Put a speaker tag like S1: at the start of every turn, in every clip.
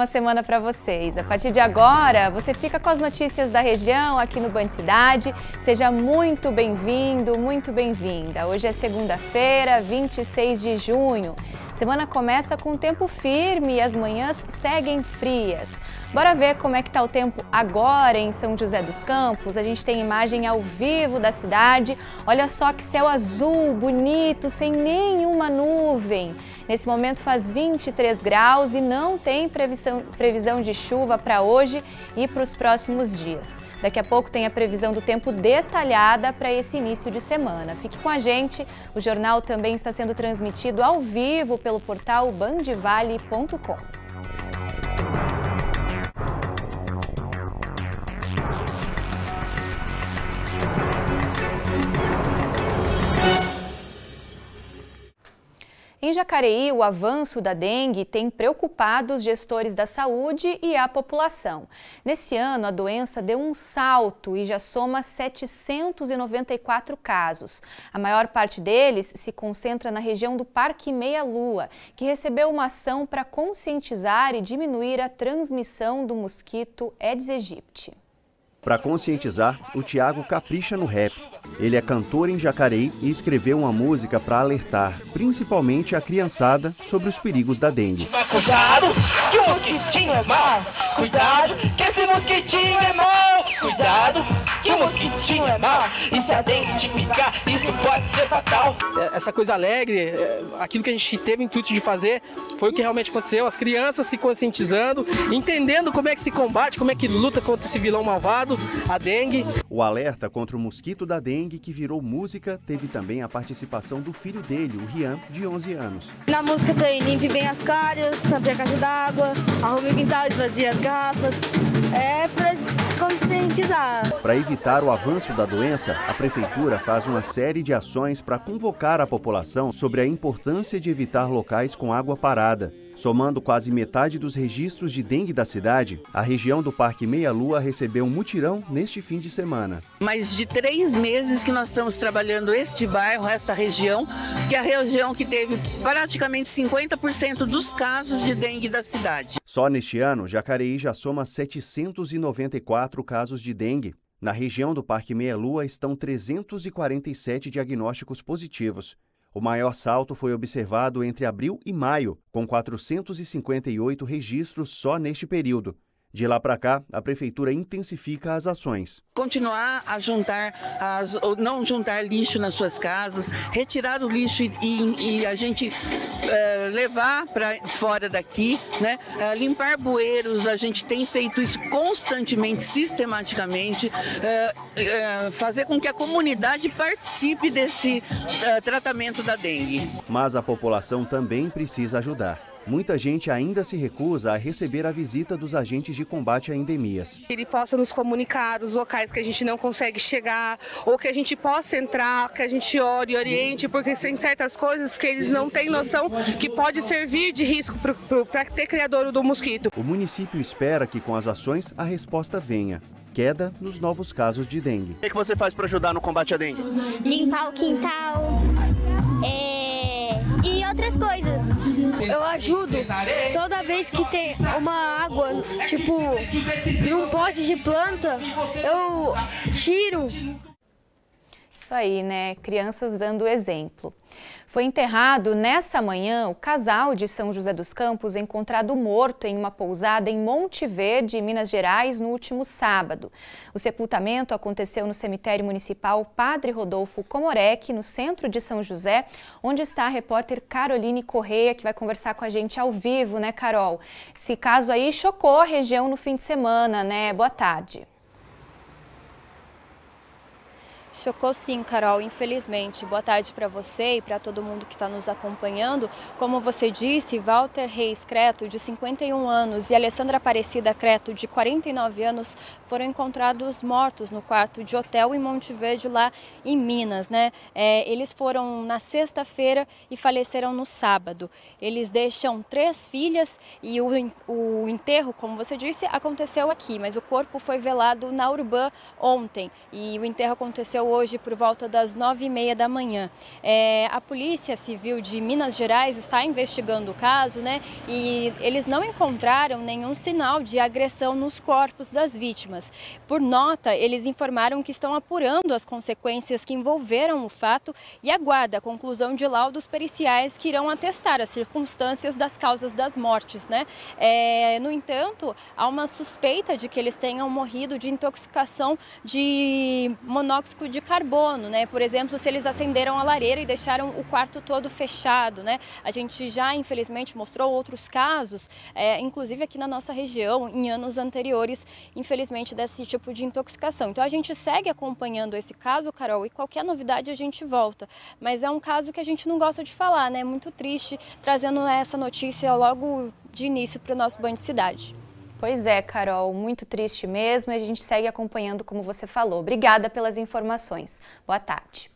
S1: ótima semana para vocês. A partir de agora, você fica com as notícias da região aqui no Band Cidade. Seja muito bem-vindo, muito bem-vinda. Hoje é segunda-feira, 26 de junho. Semana começa com tempo firme e as manhãs seguem frias. Bora ver como é que tá o tempo agora em São José dos Campos. A gente tem imagem ao vivo da cidade. Olha só que céu azul, bonito, sem nenhuma nuvem. Nesse momento faz 23 graus e não tem previsão, previsão de chuva para hoje e para os próximos dias. Daqui a pouco tem a previsão do tempo detalhada para esse início de semana. Fique com a gente. O jornal também está sendo transmitido ao vivo pelo portal bandivale.com. Em Jacareí, o avanço da dengue tem preocupado os gestores da saúde e a população. Nesse ano, a doença deu um salto e já soma 794 casos. A maior parte deles se concentra na região do Parque Meia Lua, que recebeu uma ação para conscientizar e diminuir a transmissão do mosquito Aedes aegypti.
S2: Para conscientizar, o Tiago capricha no rap. Ele é cantor em Jacareí e escreveu uma música para alertar, principalmente a criançada, sobre os perigos da dengue.
S3: Cuidado, que o mosquitinho é mau. Cuidado, que esse mosquitinho é mau. Cuidado, que o mosquitinho é mal. E se a dengue te picar, isso pode ser fatal. É, essa coisa alegre, é, aquilo que a gente teve o intuito de fazer, foi o que realmente aconteceu. As crianças se conscientizando, entendendo como é que se combate, como é que luta contra esse vilão malvado, a dengue.
S2: O alerta contra o mosquito da dengue, que virou música, teve também a participação do filho dele, o Rian, de 11 anos.
S3: Na música tem limpe bem
S4: as caras, tampe a caixa d'água, arrume o quintal, vazia as garrafas é para conscientizar.
S2: Para evitar o avanço da doença, a prefeitura faz uma série de ações para convocar a população sobre a importância de evitar locais com água parada. Somando quase metade dos registros de dengue da cidade, a região do Parque Meia Lua recebeu um mutirão neste fim de semana. Mais de três meses que nós estamos trabalhando este bairro, esta região, que é a região que teve praticamente 50%
S3: dos casos de dengue da cidade.
S2: Só neste ano, Jacareí já soma 794 casos de dengue. Na região do Parque Meia Lua estão 347 diagnósticos positivos. O maior salto foi observado entre abril e maio, com 458 registros só neste período. De lá para cá, a prefeitura intensifica as ações. Continuar a juntar, as, não juntar lixo nas suas casas, retirar o lixo e, e, a gente eh, levar para fora daqui, né? Eh, limpar bueiros, a gente tem feito isso constantemente, sistematicamente, eh, fazer com que a comunidade participe desse tratamento da dengue. Mas a população também precisa ajudar. Muita gente ainda se recusa a receber a visita dos agentes de combate a endemias.
S4: Ele possa nos comunicar os locais que a gente não consegue chegar, ou que a gente possa entrar, que a gente ore, oriente, porque tem certas coisas que eles não têm noção que pode servir de
S2: risco para ter criador do mosquito. O município espera que com as ações a resposta venha queda nos novos casos de dengue. O que, é você faz para ajudar no combate à dengue?
S3: Limpar o quintal, é, outras coisas. Eu ajudo toda vez que tem uma água, tipo, num pote
S1: de planta, eu tiro. Isso aí, né? Crianças dando exemplo. Foi enterrado nessa manhã o casal de São José dos Campos encontrado morto em uma pousada em Monte Verde, Minas Gerais, no último sábado. O sepultamento aconteceu no cemitério municipal Padre Rodolfo Comorec, no centro de São José, onde está a repórter Caroline Correia, que vai conversar com a gente ao vivo, né, Carol? Esse caso aí chocou a região no fim de semana, né? Boa tarde.
S3: Chocou sim, Carol, infelizmente. Boa tarde para você e para todo mundo que está nos acompanhando. Como você disse, Walter Reis Creto, de 51 anos, e Alessandra Aparecida Creto, de 49 anos, foram encontrados mortos no quarto de hotel em Monte Verde, lá em Minas. Né? É, eles foram na sexta-feira e faleceram no sábado. Eles deixam três filhas e o, o enterro, como você disse, aconteceu aqui, mas o corpo foi velado na Urbã ontem e o enterro aconteceu hoje por volta das nove e meia da manhã. É, a Polícia Civil de Minas Gerais está investigando o caso, né? E eles não encontraram nenhum sinal de agressão nos corpos das vítimas. Por nota, eles informaram que estão apurando as consequências que envolveram o fato e aguarda a conclusão de laudos periciais que irão atestar as circunstâncias das causas das mortes, né? É, no entanto, há uma suspeita de que eles tenham morrido de intoxicação de monóxido de carbono, né? Por exemplo, se eles acenderam a lareira e deixaram o quarto todo fechado, né? A gente já, infelizmente, mostrou outros casos, é, inclusive aqui na nossa região, em anos anteriores, infelizmente, desse tipo de intoxicação. Então a gente segue acompanhando esse caso, Carol, e qualquer novidade a gente volta. Mas é um caso que a gente não gosta de falar, né? Muito triste, trazendo essa notícia logo de início para o nosso banho de cidade. Pois é, Carol, muito triste mesmo.
S1: A gente segue acompanhando como você falou. Obrigada pelas informações. Boa tarde.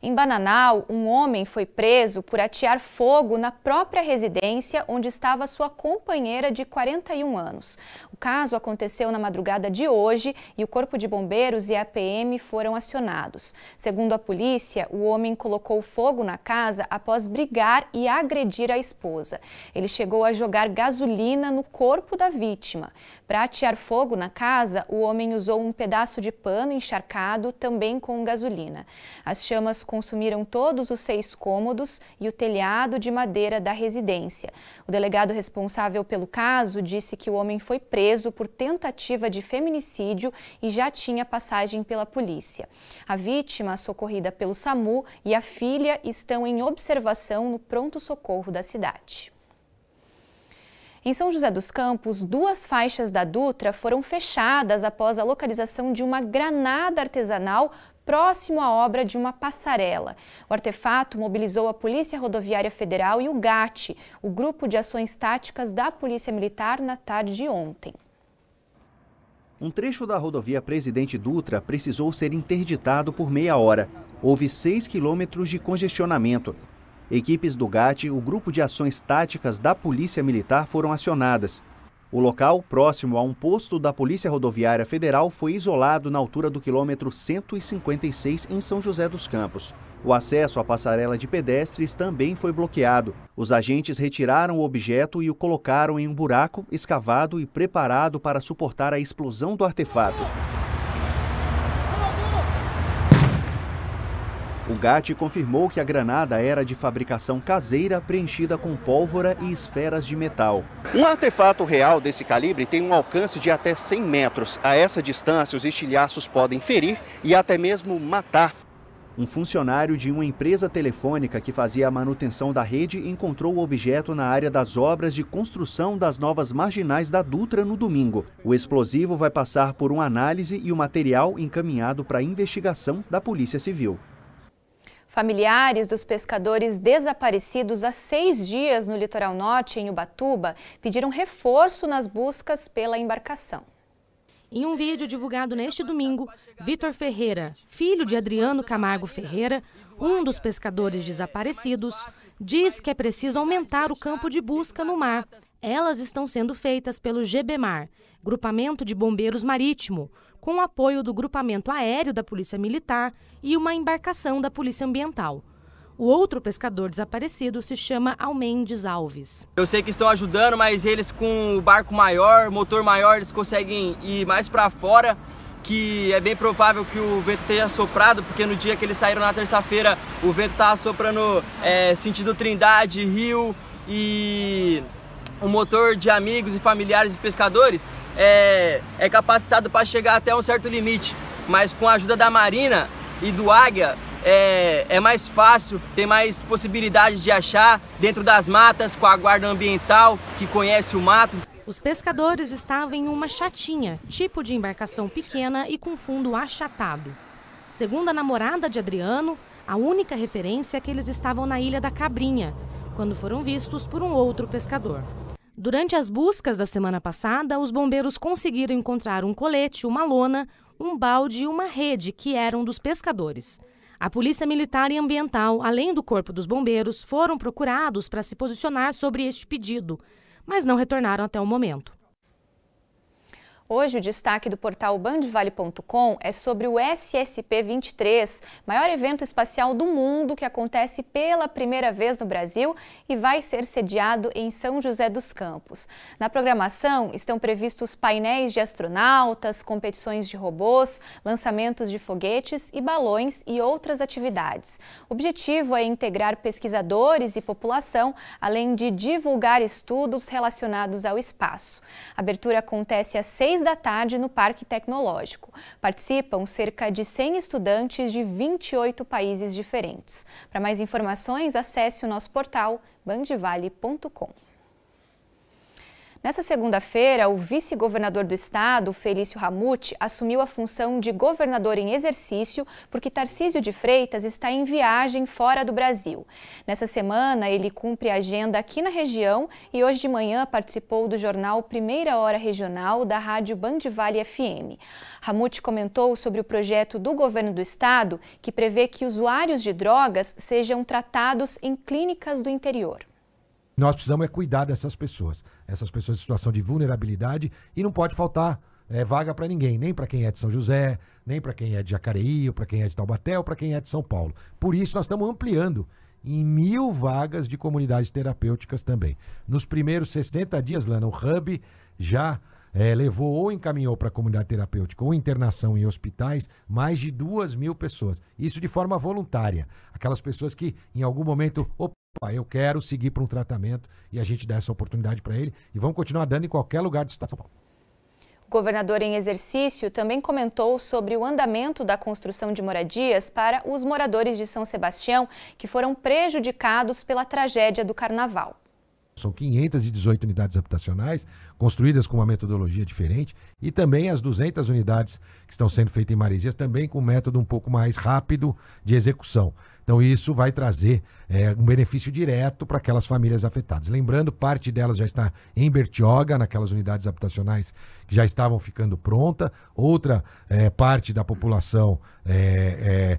S1: Em Bananal, um homem foi preso por atear fogo na própria residência onde estava sua companheira de 41 anos caso aconteceu na madrugada de hoje e o Corpo de Bombeiros e a PM foram acionados. Segundo a polícia, o homem colocou fogo na casa após brigar e agredir a esposa. Ele chegou a jogar gasolina no corpo da vítima. Para atear fogo na casa, o homem usou um pedaço de pano encharcado, também com gasolina. As chamas consumiram todos os seis cômodos e o telhado de madeira da residência. O delegado responsável pelo caso disse que o homem foi preso preso por tentativa de feminicídio e já tinha passagem pela polícia. A vítima, socorrida pelo SAMU, e a filha estão em observação no pronto-socorro da cidade. Em São José dos Campos, duas faixas da Dutra foram fechadas após a localização de uma granada artesanal próximo à obra de uma passarela. O artefato mobilizou a Polícia Rodoviária Federal e o GAT, o Grupo de Ações Táticas da Polícia Militar, na tarde de ontem.
S2: Um trecho da rodovia Presidente Dutra precisou ser interditado por meia hora. Houve seis quilômetros de congestionamento. Equipes do GAT, o Grupo de Ações Táticas da Polícia Militar, foram acionadas. O local, próximo a um posto da Polícia Rodoviária Federal, foi isolado na altura do quilômetro 156 em São José dos Campos. O acesso à passarela de pedestres também foi bloqueado. Os agentes retiraram o objeto e o colocaram em um buraco escavado e preparado para suportar a explosão do artefato. O GAT confirmou que a granada era de fabricação caseira preenchida com pólvora e esferas de metal. Um artefato real desse calibre tem um alcance de até 100 metros. A essa distância, os estilhaços podem ferir e até mesmo matar. Um funcionário de uma empresa telefônica que fazia a manutenção da rede encontrou o objeto na área das obras de construção das novas marginais da Dutra no domingo. O explosivo vai passar por uma análise e o material encaminhado para investigação da Polícia Civil.
S1: Familiares dos pescadores desaparecidos há seis dias no litoral norte, em Ubatuba, pediram reforço nas buscas pela embarcação.
S4: Em um vídeo divulgado neste domingo, Vitor Ferreira, filho de Adriano Camargo Ferreira, um dos pescadores desaparecidos, diz que é preciso aumentar o campo de busca no mar. Elas estão sendo feitas pelo GBMAR, Grupamento de Bombeiros Marítimo, com o apoio do Grupamento Aéreo da Polícia Militar e uma embarcação da Polícia Ambiental. O outro pescador desaparecido se chama Almendes Alves.
S3: Eu sei que estão ajudando, mas eles com o barco maior, motor maior, eles conseguem ir mais para fora que é bem provável que o vento esteja soprado, porque no dia que eles saíram na terça-feira, o vento estava soprando é, sentido Trindade, Rio e o motor de amigos e familiares e pescadores é, é capacitado para chegar até um certo limite, mas com a ajuda da Marina e do Águia é, é mais fácil, tem mais possibilidade de achar dentro das matas com a guarda ambiental que conhece o mato. Os pescadores estavam em uma chatinha, tipo de
S4: embarcação pequena e com fundo achatado. Segundo a namorada de Adriano, a única referência é que eles estavam na Ilha da Cabrinha, quando foram vistos por um outro pescador. Durante as buscas da semana passada, os bombeiros conseguiram encontrar um colete, uma lona, um balde e uma rede que eram dos pescadores. A Polícia Militar e Ambiental, além do Corpo dos Bombeiros, foram procurados para se posicionar sobre este pedido, mas não retornaram até o momento. Hoje, o destaque
S1: do portal bandvale.com é sobre o SSP-23, maior evento espacial do mundo que acontece pela primeira vez no Brasil e vai ser sediado em São José dos Campos. Na programação estão previstos painéis de astronautas, competições de robôs, lançamentos de foguetes e balões e outras atividades. O objetivo é integrar pesquisadores e população, além de divulgar estudos relacionados ao espaço. A abertura acontece às seis. 6 da tarde no Parque Tecnológico. Participam cerca de 100 estudantes de 28 países diferentes. Para mais informações, acesse o nosso portal bandivale.com. Nessa segunda-feira, o vice-governador do estado, Felício Ramute, assumiu a função de governador em exercício porque Tarcísio de Freitas está em viagem fora do Brasil. Nessa semana, ele cumpre a agenda aqui na região e hoje de manhã participou do jornal Primeira Hora Regional da Rádio Band Vale FM. Ramute comentou sobre o projeto do governo do estado que prevê que usuários de drogas sejam tratados em clínicas do interior.
S5: Nós precisamos é cuidar dessas pessoas. Essas pessoas em situação de vulnerabilidade e não pode faltar é, vaga para ninguém, nem para quem é de São José, nem para quem é de Jacareí, ou para quem é de Taubaté, ou para quem é de São Paulo. Por isso, nós estamos ampliando em mil vagas de comunidades terapêuticas também. Nos primeiros 60 dias, Lana, o Hub já é, levou ou encaminhou para a comunidade terapêutica ou internação em hospitais mais de duas mil pessoas. Isso de forma voluntária. Aquelas pessoas que em algum momento eu quero seguir para um tratamento e a gente dá essa oportunidade para ele e vamos continuar dando em qualquer lugar do Estado de São Paulo.
S1: O governador em exercício também comentou sobre o andamento da construção de moradias para os moradores de São Sebastião que foram prejudicados pela tragédia do carnaval.
S5: São 518 unidades habitacionais construídas com uma metodologia diferente e também as 200 unidades que estão sendo feitas em Maresias também com um método um pouco mais rápido de execução. Então isso vai trazer é, um benefício direto para aquelas famílias afetadas. Lembrando, parte delas já está em Bertioga, naquelas unidades habitacionais que já estavam ficando pronta. Outra é, parte da população é, é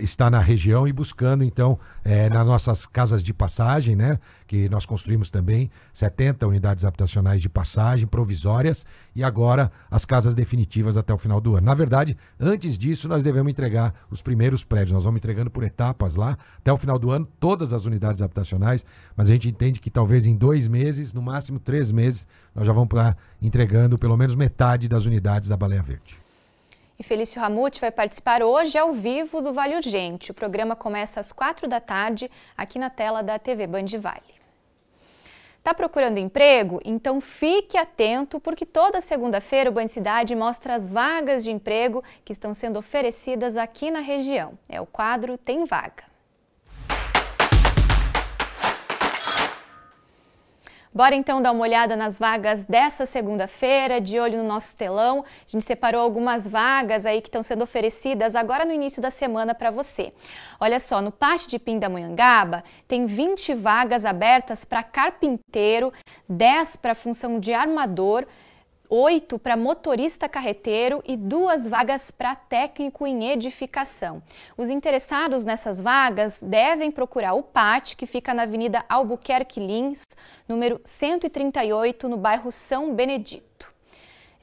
S5: está na região e buscando, então, é, nas nossas casas de passagem, né? Que nós construímos também 70 unidades habitacionais de passagem provisórias e agora as casas definitivas até o final do ano. Na verdade, antes disso, nós devemos entregar os primeiros prédios. Nós vamos entregando por etapas lá, até o final do ano, todas as unidades habitacionais, mas a gente entende que talvez em dois meses, no máximo três meses, nós já vamos estar entregando pelo menos metade das unidades da Baleia Verde.
S1: E Felício Ramute vai participar hoje ao vivo do Vale Urgente. O programa começa às quatro da tarde aqui na tela da TV Band Vale. Está procurando emprego? Então fique atento, porque toda segunda-feira o Band Cidade mostra as vagas de emprego que estão sendo oferecidas aqui na região. É o quadro Tem Vaga. Bora então dar uma olhada nas vagas dessa segunda-feira, de olho no nosso telão. A gente separou algumas vagas aí que estão sendo oferecidas agora no início da semana para você. Olha só, no Pátio de Pindamonhangaba tem 20 vagas abertas para carpinteiro, 10 para função de armador, oito para motorista carreteiro e duas vagas para técnico em edificação. Os interessados nessas vagas devem procurar o PAT, que fica na Avenida Albuquerque Lins, número 138, no bairro São Benedito.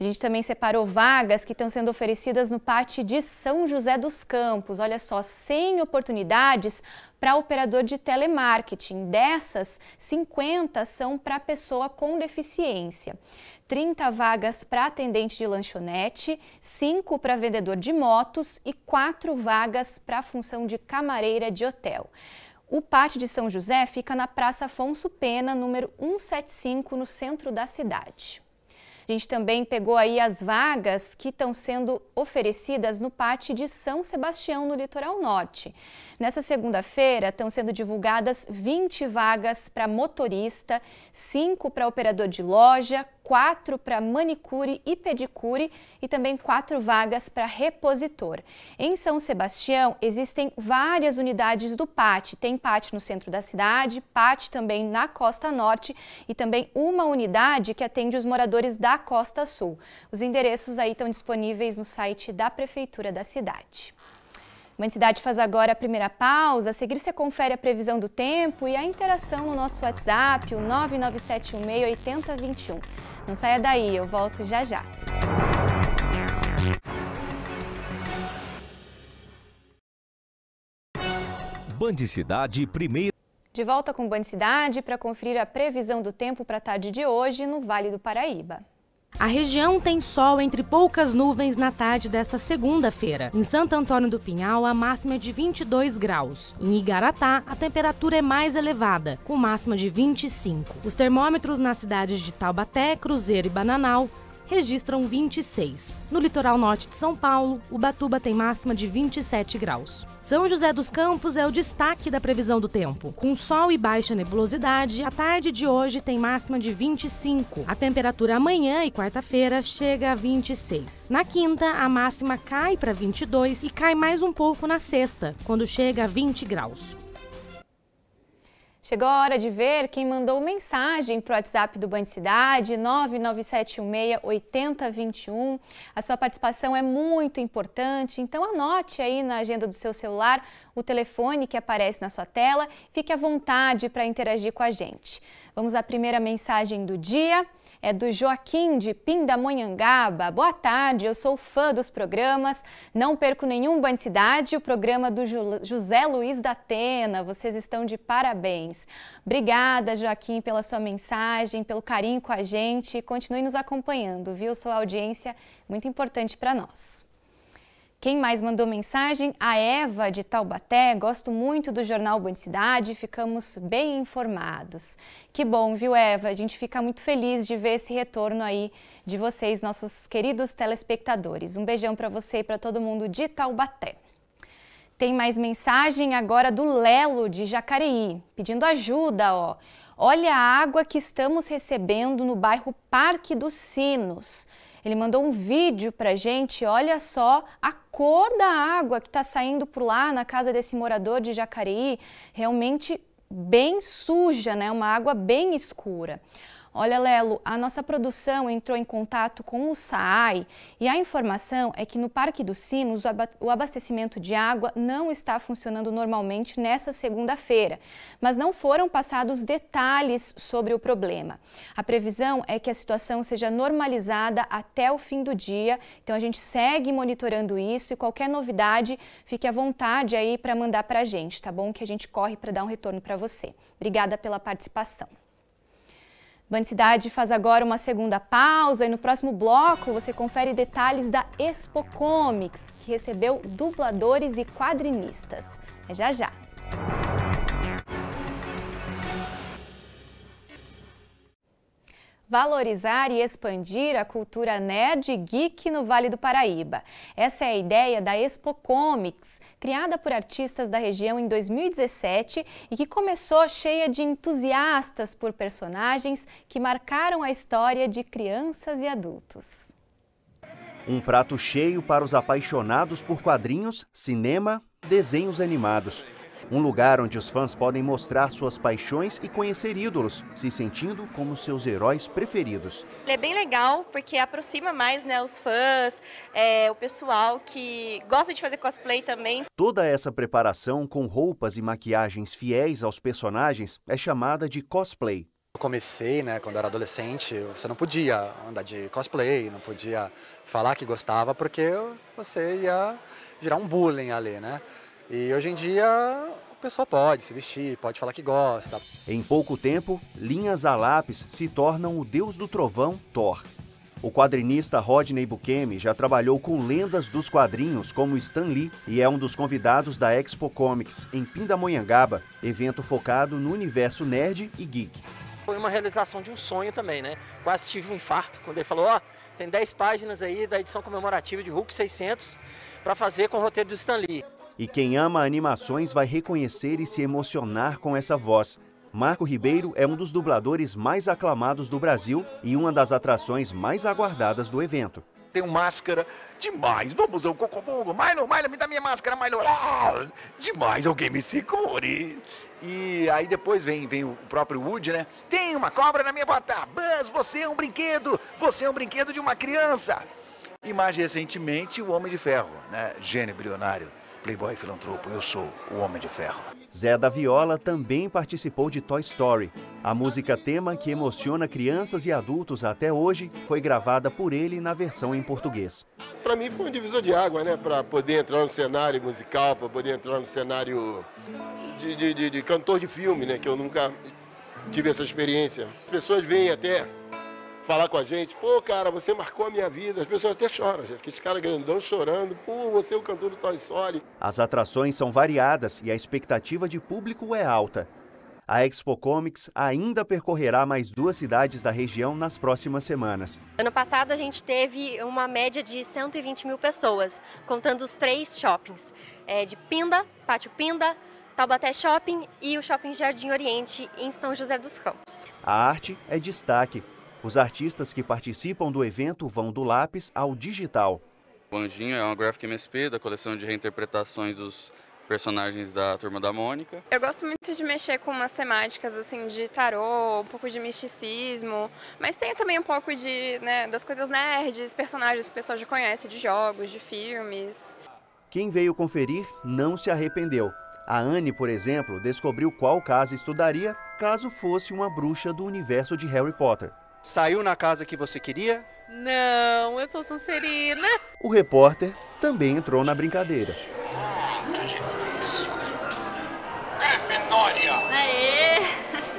S1: A gente também separou vagas que estão sendo oferecidas no PAT de São José dos Campos. Olha só, 100 oportunidades para operador de telemarketing. Dessas, 50 são para pessoa com deficiência. 30 vagas para atendente de lanchonete, 5 para vendedor de motos e 4 vagas para função de camareira de hotel. O Pátio de São José fica na Praça Afonso Pena, número 175, no centro da cidade gente também pegou aí as vagas que estão sendo oferecidas no Pate de São Sebastião, no litoral norte. Nessa segunda-feira, estão sendo divulgadas 20 vagas para motorista, 5 para operador de loja, 4 para manicure e pedicure e também 4 vagas para repositor. Em São Sebastião, existem várias unidades do Pate. Tem Pate no centro da cidade, Pate também na costa norte e também uma unidade que atende os moradores da Costa Sul. Os endereços aí estão disponíveis no site da Prefeitura da cidade. Humanidade faz agora a primeira pausa. A seguir você confere a previsão do tempo e a interação no nosso WhatsApp, o 997168021. Não saia daí, eu volto já já.
S2: Bandicidade primeiro.
S1: De volta com Bandicidade para conferir a previsão do tempo para a tarde de hoje no Vale do Paraíba.
S4: A região tem sol entre poucas nuvens na tarde desta segunda-feira. Em Santo Antônio do Pinhal, a máxima é de 22 graus. Em Igaratá, a temperatura é mais elevada, com máxima de 25. Os termômetros nas cidades de Taubaté, Cruzeiro e Bananal registram 26. No litoral norte de São Paulo, Ubatuba tem máxima de 27 graus. São José dos Campos é o destaque da previsão do tempo. Com sol e baixa nebulosidade, a tarde de hoje tem máxima de 25. A temperatura amanhã e quarta-feira chega a 26. Na quinta, a máxima cai para 22 e cai mais um pouco na sexta, quando chega a 20 graus.
S1: Chegou a hora de ver quem mandou mensagem para o WhatsApp do Cidade 997168021. A sua participação é muito importante, então anote aí na agenda do seu celular o telefone que aparece na sua tela. Fique à vontade para interagir com a gente. Vamos à primeira mensagem do dia. É do Joaquim de Pindamonhangaba. Boa tarde, eu sou fã dos programas. Não perco nenhum Cidade. o programa do José Luiz da Atena. Vocês estão de parabéns. Obrigada, Joaquim, pela sua mensagem, pelo carinho com a gente. Continue nos acompanhando, viu? Sua audiência muito importante para nós. Quem mais mandou mensagem? A Eva de Taubaté. Gosto muito do jornal Boa Cidade, ficamos bem informados. Que bom, viu, Eva? A gente fica muito feliz de ver esse retorno aí de vocês, nossos queridos telespectadores. Um beijão para você e para todo mundo de Taubaté. Tem mais mensagem agora do Lelo de Jacareí, pedindo ajuda, ó. Olha a água que estamos recebendo no bairro Parque dos Sinos. Ele mandou um vídeo pra gente, olha só a cor da água que está saindo por lá na casa desse morador de Jacareí, realmente bem suja, né? Uma água bem escura. Olha, Lelo, a nossa produção entrou em contato com o SAAI e a informação é que no Parque dos Sinos o abastecimento de água não está funcionando normalmente nessa segunda-feira, mas não foram passados detalhes sobre o problema. A previsão é que a situação seja normalizada até o fim do dia, então a gente segue monitorando isso e qualquer novidade fique à vontade aí para mandar para a gente, tá bom? Que a gente corre para dar um retorno para você. Obrigada pela participação. Bandicidade faz agora uma segunda pausa e no próximo bloco você confere detalhes da Expo Comics, que recebeu dubladores e quadrinistas. É já já! valorizar e expandir a cultura nerd e geek no Vale do Paraíba. Essa é a ideia da Expo Comics, criada por artistas da região em 2017 e que começou cheia de entusiastas por personagens que marcaram a história de crianças e adultos.
S2: Um prato cheio para os apaixonados por quadrinhos, cinema, desenhos animados. Um lugar onde os fãs podem mostrar suas paixões e conhecer ídolos, se sentindo como seus heróis preferidos.
S3: Ele é bem legal porque aproxima mais né, os fãs, é, o pessoal que gosta de fazer cosplay também.
S2: Toda essa preparação com roupas e maquiagens fiéis aos personagens é chamada de cosplay. Eu comecei, né, quando era
S5: adolescente, você não podia andar de cosplay, não podia falar que gostava, porque você ia gerar um bullying ali, né? E hoje em dia pessoa pode se vestir, pode falar que gosta.
S2: Em pouco tempo, linhas a lápis se tornam o deus do trovão Thor. O quadrinista Rodney Bukemi já trabalhou com lendas dos quadrinhos como Stan Lee e é um dos convidados da Expo Comics em Pindamonhangaba, evento focado no universo nerd e geek.
S5: Foi uma realização de um sonho também, né? Quase tive um infarto quando ele falou: ó, oh, tem 10 páginas aí da edição comemorativa de Hulk 600 para fazer com o roteiro do Stan Lee.
S2: E quem ama animações vai reconhecer e se emocionar com essa voz. Marco Ribeiro é um dos dubladores mais aclamados do Brasil e uma das atrações mais aguardadas do evento.
S5: Tem um máscara demais. Vamos ao cocobongo. Milo, Milo, me dá minha máscara, Milo. Ah, demais, alguém me segure. E aí depois vem, vem o próprio Woody, né? Tem uma cobra na minha bota. Buzz, você é um brinquedo. Você é um brinquedo de uma criança. E mais recentemente, o Homem de Ferro, né? Gênio bilionário Playboy Filantropo, eu sou o Homem de Ferro.
S2: Zé da Viola também participou de Toy Story. A música tema que emociona crianças e adultos até hoje foi gravada por ele na versão em português.
S5: Para mim foi um divisor de água, né? Para poder entrar no cenário musical, para poder entrar no cenário de, de, de, de cantor de filme, né? Que eu nunca tive essa experiência. As pessoas vêm até falar com a gente. Pô, cara, você marcou a minha vida. As pessoas até choram, gente. Aqueles caras grandão chorando. Pô, você é o cantor do Toy Story.
S2: As atrações são variadas e a expectativa de público é alta. A Expo Comics ainda percorrerá mais duas cidades da região nas próximas semanas.
S3: Ano passado a gente teve uma média de 120 mil pessoas, contando os três shoppings, é, de Pinda, Pátio Pinda, Taubaté Shopping e o Shopping Jardim Oriente, em São José dos Campos.
S2: A arte é destaque os artistas que participam do evento vão do lápis ao digital. O Anjinho é uma graphic MSP da coleção de reinterpretações dos personagens da Turma da Mônica.
S3: Eu gosto muito de mexer com umas temáticas assim de tarô, um pouco de misticismo, mas tem também um pouco de, né, das coisas nerds, personagens que o pessoal já conhece de jogos, de filmes.
S2: Quem veio conferir não se arrependeu. A Anne, por exemplo, descobriu qual casa estudaria caso fosse uma bruxa do universo de Harry Potter. Saiu na casa que você queria?
S5: Não, eu sou Sonserina.
S2: O repórter também entrou na brincadeira.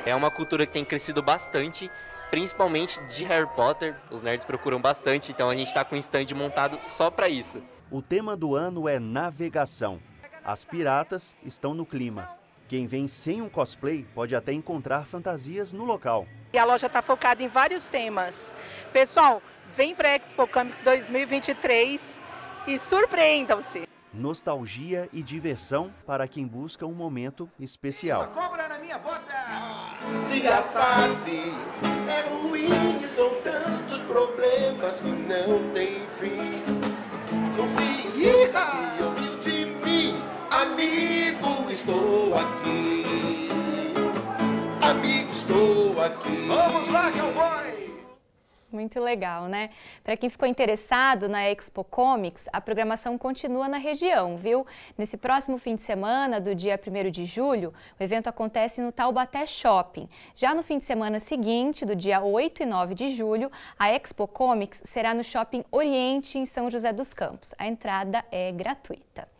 S2: É uma cultura que tem crescido bastante, principalmente de Harry Potter. Os nerds procuram bastante, então a gente está com um stand montado só para isso. O tema do ano é navegação. As piratas estão no clima. Quem vem sem um cosplay pode até encontrar fantasias no local.
S4: E a loja está focada em vários temas. Pessoal, vem para a Expo Comics 2023 e surpreendam-se.
S2: Nostalgia e diversão para quem busca um momento especial. Uma
S5: cobra na minha bota!
S1: Se a fase
S5: é ruim, são tantos problemas que não tem fim. Não Amigo, estou aqui. Amigo, estou aqui. Vamos lá, cowboy!
S1: Muito legal, né? Para quem ficou interessado na Expo Comics, a programação continua na região, viu? Nesse próximo fim de semana, do dia 1 de julho, o evento acontece no Taubaté Shopping. Já no fim de semana seguinte, do dia 8 e 9 de julho, a Expo Comics será no Shopping Oriente, em São José dos Campos. A entrada é gratuita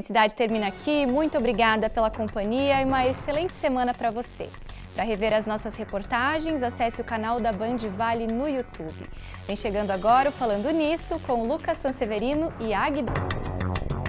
S1: cidade termina aqui. Muito obrigada pela companhia e uma excelente semana para você. Para rever as nossas reportagens, acesse o canal da Band Vale no YouTube. Vem chegando agora o Falando Nisso com Lucas Sanseverino e Agda.